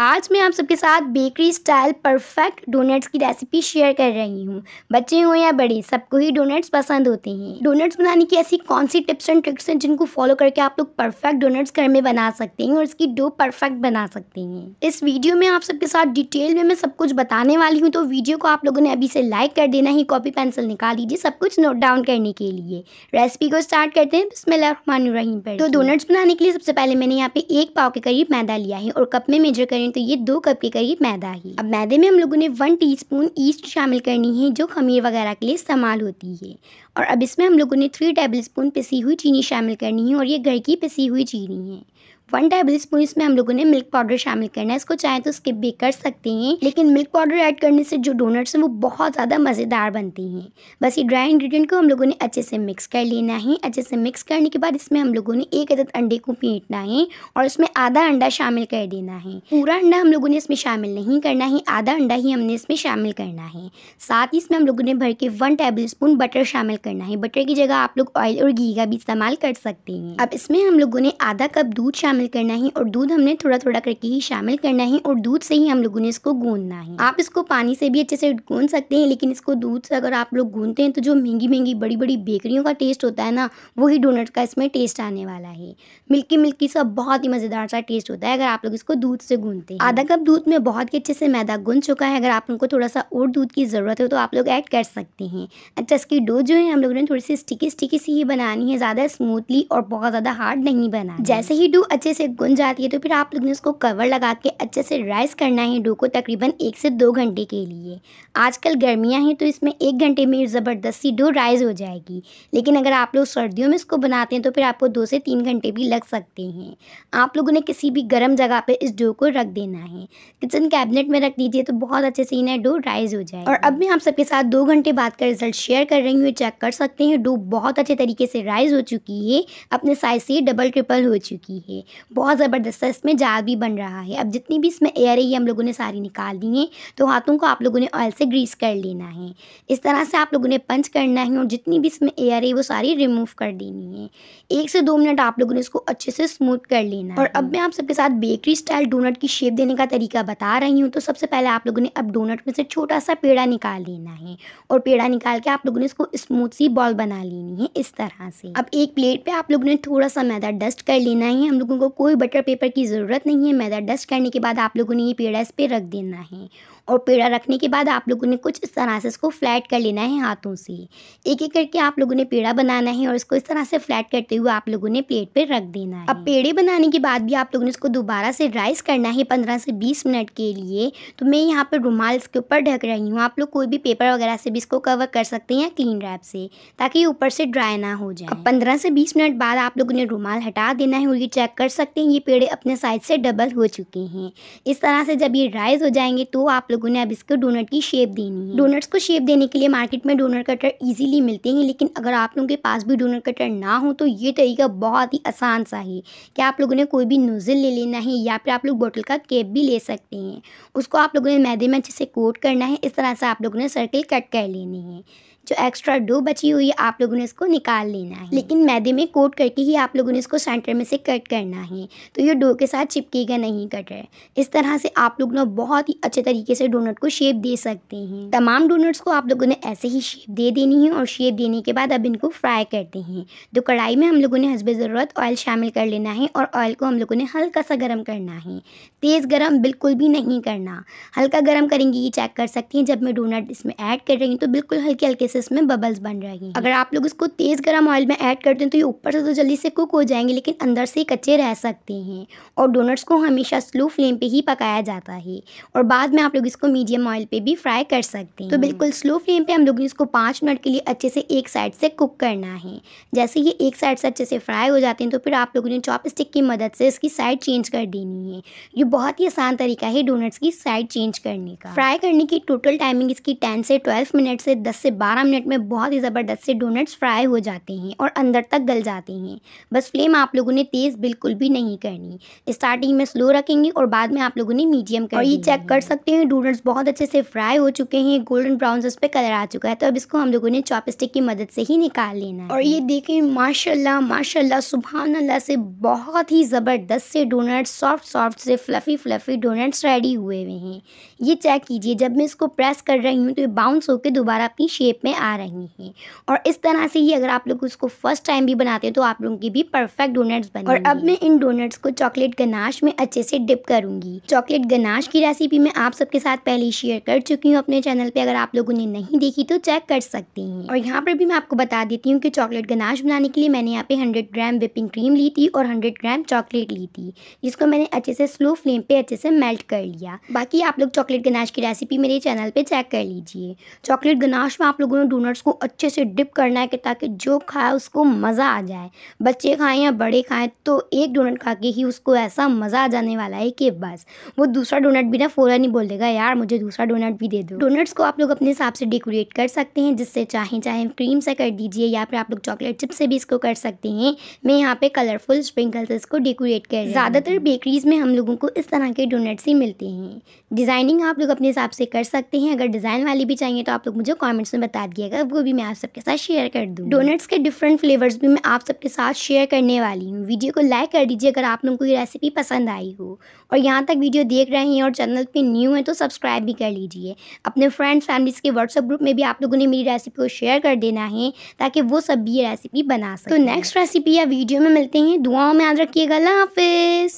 आज मैं आप सबके साथ बेकरी स्टाइल परफेक्ट डोनट्स की रेसिपी शेयर कर रही हूँ बच्चे हो या बड़े सबको ही डोनट्स पसंद होते हैं डोनट्स बनाने की ऐसी कौन सी टिप्स एंड ट्रिक्स हैं जिनको फॉलो करके आप लोग परफेक्ट डोनट्स घर में बना सकते हैं और इसकी डो परफेक्ट बना सकते हैं इस वीडियो में आप सबके साथ डिटेल में मैं सब कुछ बताने वाली हूँ तो वीडियो को आप लोगों ने अभी से लाइक कर देना ही कॉपी पेंसिल निकाल लीजिए सब कुछ नोट डाउन करने के लिए रेसिपी को स्टार्ट करते हैं बिस्मिल्लाह पर तो डोनट्स बनाने के लिए सबसे पहले मैंने यहाँ पे एक पाव के करीब मैदा लिया है और कप में मेजर तो ये दो कप के करीब मैदा ही अब मैदे में हम लोगों ने वन टीस्पून ईस्ट शामिल करनी है जो खमीर वगैरह के लिए इस्तेमाल होती है और अब इसमें हम लोगों ने थ्री टेबल स्पून पिसी हुई चीनी शामिल करनी है और ये घर की पिसी हुई चीनी है वन टेबल स्पून इसमें हम लोगों ने मिल्क पाउडर शामिल करना है इसको चाहे तो स्किप भी कर सकते हैं लेकिन मिल्क पाउडर ऐड करने से जो डोनट्स हैं वो बहुत ज़्यादा मज़ेदार बनती हैं बस ये ड्राई इंग्रेडिएंट को हम लोगों ने अच्छे से मिक्स कर लेना है अच्छे से मिक्स करने के बाद इसमें हम लोगों ने एक अदद अंडे को फेंटना है और इसमें आधा अंडा शामिल कर देना है पूरा अंडा हम लोगों ने इसमें शामिल नहीं करना है आधा अंडा ही हमने इसमें शामिल करना है साथ ही इसमें हम लोगों ने भर के वन टेबल स्पून बटर शामिल करना है बटर की जगह आप लोग ऑयल और घी का भी इस्तेमाल कर सकते हैं अब इसमें हम लोगों ने आधा कप दूध शामिल करना है और दूध हमने थोड़ा थोड़ा करके ही शामिल करना है और दूध से ही हम लोगों ने इसको गूंदना है आप इसको पानी से भी अच्छे से गूंद सकते हैं लेकिन इसको दूध से अगर आप लोग गूंदते हैं तो जो महंगी महंगी बड़ी बड़ी बेकरियों का टेस्ट होता है ना वही डोनट का इसमें टेस्ट आने वाला है मिल्की मिल्की सा बहुत ही मज़ेदार सा टेस्ट होता है अगर आप लोग इसको दूध से गूंदते हैं आधा कप दूध में बहुत ही अच्छे से मैदा गूंद चुका है अगर आप लोग को थोड़ा सा और दूध की ज़रूरत हो तो आप लोग ऐड कर सकते हैं अच्छा इसकी डो जो है हम लोगों ने थोड़ी सी स्टिकी स्टिकी सी ही बनानी है ज़्यादा स्मूथली और बहुत ज़्यादा हार्ड नहीं बना जैसे ही डो अच्छे से गुन जाती है तो फिर आप लोग ने उसको कवर लगा के अच्छे से राइस करना है डो को तकरीबन एक से दो घंटे के लिए आजकल गर्मियाँ हैं तो इसमें एक घंटे में ज़बरदस्ती डो राइस हो जाएगी लेकिन अगर आप लोग सर्दियों में इसको बनाते हैं तो फिर आपको दो से तीन घंटे भी लग सकते हैं आप लोगों ने किसी भी गर्म जगह पर इस डो को रख देना है किचन कैबिनेट में रख दीजिए तो बहुत अच्छे से इन्हें डो राइज हो जाए और अब मैं आप सबके साथ दो घंटे बाद का रिजल्ट शेयर कर रही हूँ चेक कर सकते हैं डो बहुत अच्छे तरीके से राइज हो चुकी है अपने साइज से डबल ट्रिपल हो चुकी है बहुत ज़बरदस्त है इसमें जार भी बन रहा है अब जितनी भी इसमें एयर है ये हम लोगों ने सारी निकाल दी है तो हाथों को आप लोगों ने ऑयल से ग्रीस कर लेना है इस तरह से आप लोगों ने पंच करना है और जितनी भी इसमें एयर है वो सारी रिमूव कर देनी है एक से दो मिनट आप लोगों ने इसको अच्छे से स्मूथ कर लेना और अब मैं आप सबके साथ बेकरी स्टाइल डोनट की शेप देने का तरीका बता रही हूँ तो सबसे पहले आप लोगों ने अब डोनट में से छोटा सा पेड़ा निकाल लेना है और पेड़ा निकाल के आप लोगों ने इसको स्मूथ सी बॉल बना लेनी है इस तरह से अब एक प्लेट पे आप लोगों ने थोड़ा सा मैदा डस्ट कर लेना है हम लोगों को को कोई बटर पेपर की ज़रूरत नहीं है मैदा डस्ट करने के बाद आप लोगों ने ये पेड़ा इस पर रख देना है और पेड़ा रखने के बाद आप लोगों ने कुछ इस तरह से इसको फ्लैट कर लेना है हाथों से एक एक करके आप लोगों ने पेड़ा बनाना है और इसको इस तरह से फ्लैट करते हुए आप लोगों ने प्लेट पर रख देना है अब पेड़े बनाने के बाद भी आप लोगों ने इसको दोबारा से राइस करना है पंद्रह से बीस मिनट के लिए तो मैं यहाँ पर रुमाल इसके ऊपर ढक रही हूँ आप लोग कोई भी पेपर वगैरह से भी इसको कवर कर सकते हैं क्लीन रैप से ताकि ऊपर से ड्राई ना हो जाए अब पंद्रह से बीस मिनट बाद आप लोगों ने रुमाल हटा देना है और ये चेक कर सकते हैं ये पेड़े अपने साइज से डबल हो चुके हैं इस तरह से जब ये राइज हो जाएंगे तो आप लोगों ने अब इसको डोनट की शेप देनी है डोनट्स को शेप देने के लिए मार्केट में डोनट कटर इजीली मिलते हैं लेकिन अगर आप लोगों के पास भी डोनट कटर ना हो तो ये तरीका बहुत ही आसान सा है कि आप लोगों ने कोई भी नोज़ल ले लेना है या फिर आप लोग बोटल का केप भी ले सकते हैं उसको आप लोगों ने मैदे में अच्छे से कोट करना है इस तरह से आप लोगों ने सर्कल कट कर लेने हैं जो एक्स्ट्रा डो बची हुई है आप लोगों ने इसको निकाल लेना है लेकिन मैदे में कोट करके ही आप लोगों ने इसको सेंटर में से कट करना है तो ये डो के साथ चिपकेगा नहीं कट रहे है इस तरह से आप लोग ना बहुत ही अच्छे तरीके से डोनट को शेप दे सकते हैं तमाम डोनट्स को आप लोगों ने ऐसे ही शेप दे देनी है और शेप देने के बाद अब इनको फ्राई करते हैं तो कढ़ाई में हम लोगों ने हंसबे ज़रूरत ऑयल शामिल कर लेना है और ऑयल को हम लोगों ने हल्का सा गर्म करना है तेज़ गर्म बिल्कुल भी नहीं करना हल्का गर्म करेंगे ये चेक कर सकते हैं जब मैं डोनट इसमें ऐड कर रही हूँ तो बिल्कुल हल्के हल्के से इसमें बबल्स बन जाएगी अगर आप लोग इसको तेज़ गर्म ऑयल में ऐड करते हैं तो ये ऊपर से तो जल्दी से कुक हो जाएंगे लेकिन अंदर से कच्चे रह सकते हैं और डोनट्स को हमेशा स्लो फ्लेम पर ही पकाया जाता है और बाद में आप लोग इसको मीडियम ऑयल पर भी फ्राई कर सकते हैं तो बिल्कुल स्लो फ्लेम पर हम लोग इसको पाँच मिनट के लिए अच्छे से एक साइड से कुक करना है जैसे ये एक साइड से अच्छे से फ्राई हो जाते हैं तो फिर आप लोगों ने चॉप की मदद से इसकी साइड चेंज कर देनी है ये बहुत ही आसान तरीका है डोनट्स की साइड चेंज करने का फ्राई करने की टोटल टाइमिंग इसकी टेन से ट्वेल्व मिनट से दस से बारह पंद्रह मिनट में बहुत ही ज़बरदस्त से डोनट्स फ्राई हो जाते हैं और अंदर तक गल जाते हैं बस फ्लेम आप लोगों ने तेज़ बिल्कुल भी नहीं करनी स्टार्टिंग में स्लो रखेंगे और बाद में आप लोगों ने मीडियम कर और ये चेक कर सकते हैं डोनट्स बहुत अच्छे से फ्राई हो चुके हैं गोल्डन ब्राउन उस पर कलर आ चुका है तो अब इसको हम लोगों ने चॉप की मदद से ही निकाल लेना और ये देखें माशा माशा सुबह अल्लाह से बहुत ही ज़बरदस्त से डोनट्स सॉफ्ट सॉफ्ट से फ्लफ़ी फ्लफ़ी डोनट्स रेडी हुए हुए हैं ये चेक कीजिए जब मैं इसको प्रेस कर रही हूँ तो ये बाउंस होकर दोबारा अपनी शेप में आ रही हैं और इस तरह से ही अगर आप लोग उसको फर्स्ट टाइम भी बनाते हैं तो आप लोगों की भी परफेक्ट डोनट्स बने और अब मैं इन डोनट्स को चॉकलेट गनाश में अच्छे से डिप करूंगी चॉकलेट गनाश की रेसिपी मैं आप सबके साथ पहले शेयर कर चुकी हूँ अपने चैनल पर अगर आप लोगों ने नहीं देखी तो चेक कर सकते हैं और यहाँ पर भी मैं आपको बता देती हूँ कि चॉकलेट गनाश बनाने के लिए मैंने यहाँ पे हंड्रेड ग्राम विपिंग क्रीम ली थी और हंड्रेड ग्राम चॉकलेट ली थी जिसको मैंने अच्छे से स्लो फ्लेम पे अच्छे से मेल्ट कर लिया बाकी आप लोग चॉकलेट गनाश की रेसिपी मेरे चैनल पे चेक कर लीजिए चॉकलेट गनाश में आप लोगों ने दोनों डोनट्स को अच्छे से डिप करना है कि ताकि जो खाए उसको मज़ा आ जाए बच्चे खाएं या बड़े खाएं तो एक डोनट खा के ही उसको ऐसा मज़ा आ जाने वाला है कि बस वो दूसरा डोनट भी ना फ़ौरन ही बोल देगा यार मुझे दूसरा डोनट भी दे दो डोनट्स को आप लोग अपने हिसाब से डेकोरेट कर सकते हैं जिससे चाहें चाहे क्रीम से कर दीजिए या फिर आप लोग चॉकलेट चिप से भी इसको कर सकते हैं मैं यहाँ पे कलरफुल स्प्रिंकल से इसको डेकोरेट कर ज़्यादातर बेकरीज में हम लोगों को इस तरह के डोनट्स ही मिलते हैं डिज़ाइनिंग आप लोग अपने हिसाब से कर सकते हैं अगर डिज़ाइन वाली भी चाहिए तो आप लोग मुझे कॉमेंट्स में बता याद किया वो भी मैं आप सबके साथ शेयर कर दूँ डोनट्स के डिफरेंट फ्लेवर्स भी मैं आप सबके साथ शेयर करने वाली हूँ वीडियो को लाइक कर दीजिए अगर आप लोगों को ये रेसिपी पसंद आई हो और यहाँ तक वीडियो देख रहे हैं और चैनल पर न्यू है तो सब्सक्राइब भी कर लीजिए अपने फ्रेंड्स फैमिलीज के व्हाट्सअप ग्रुप में भी आप लोगों ने मेरी रेसिपी को शेयर कर देना है ताकि वो सब भी ये रेसिपी बना सकें तो नेक्स्ट रेसिपी या वीडियो में मिलते हैं दुआओं में याद रखिएगा अल्लाह हाफिज़